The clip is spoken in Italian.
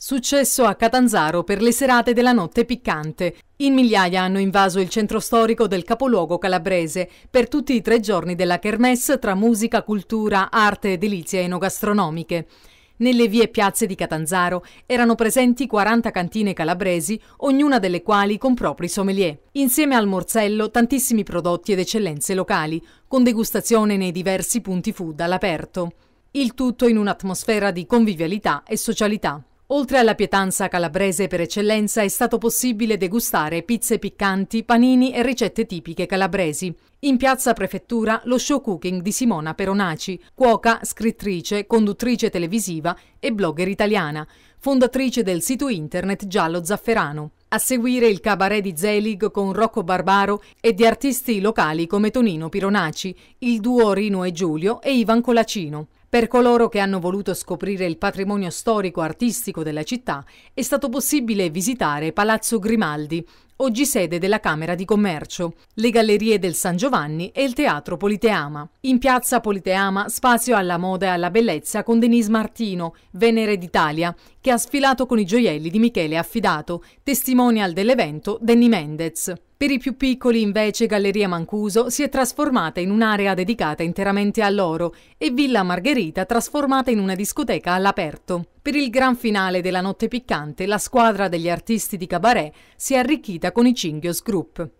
Successo a Catanzaro per le serate della notte piccante. In migliaia hanno invaso il centro storico del capoluogo calabrese per tutti i tre giorni della kermesse tra musica, cultura, arte ed edilizie enogastronomiche. Nelle vie e piazze di Catanzaro erano presenti 40 cantine calabresi, ognuna delle quali con propri sommelier. Insieme al morzello, tantissimi prodotti ed eccellenze locali, con degustazione nei diversi punti food all'aperto. Il tutto in un'atmosfera di convivialità e socialità. Oltre alla pietanza calabrese per eccellenza è stato possibile degustare pizze piccanti, panini e ricette tipiche calabresi. In piazza prefettura lo show cooking di Simona Peronaci, cuoca, scrittrice, conduttrice televisiva e blogger italiana, fondatrice del sito internet Giallo Zafferano. A seguire il cabaret di Zelig con Rocco Barbaro e di artisti locali come Tonino Pironaci, il duo Rino e Giulio e Ivan Colacino. Per coloro che hanno voluto scoprire il patrimonio storico-artistico della città è stato possibile visitare Palazzo Grimaldi, oggi sede della Camera di Commercio, le Gallerie del San Giovanni e il Teatro Politeama. In piazza Politeama spazio alla moda e alla bellezza con Denise Martino, Venere d'Italia, che ha sfilato con i gioielli di Michele Affidato, testimonial dell'evento Denny Mendez. Per i più piccoli, invece, Galleria Mancuso si è trasformata in un'area dedicata interamente all'oro e Villa Margherita trasformata in una discoteca all'aperto. Per il gran finale della notte piccante, la squadra degli artisti di cabaret si è arricchita con i Cinghios Group.